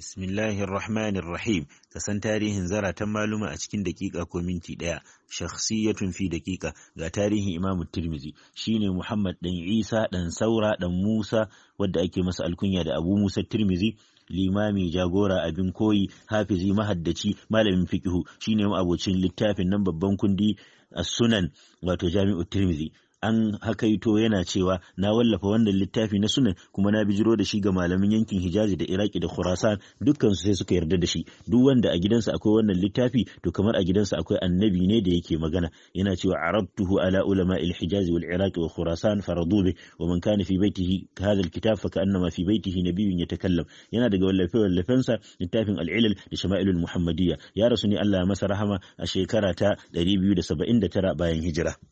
Bismillahirrahmanirrahim ka san tarihin zaratan maluma a cikin dakika ko minti daya shakhsiyatun fi dakika ga tarihin Imam tirmizi shine Muhammad dan Isa dan Saura dan Musa wadda ake masa alkunya da Abu Musa tirmizi limami jagora abin koyi hafizi mahaddaci malamin fikihu shine abocin littafin nan babban kundi as-sunan wato Jamiu tirmizi an hakaito yana cewa na wallafa wannan littafi na sunan kuma na bijiro da shi ga malamin yankin hijazi da iraki da khurasan dukkan su sai suka yarda da shi duk wanda a gidansa akwai wannan littafi to kamar a gidansa akwai annabi ne da yake magana yana cewa arabtuhu ala ulama al-hijaz wal iraq wa khurasan faradu bi wa man kana fi baitihi hadha al-kitab fa ka'annama fi baitihi nabiyyun yatakallam yana daga wallafe wallafensa littafin al-ilal da shama'ilul muhammadiyya ya rasu ne Allah masa rahama a shekara ta 279 bayan hijira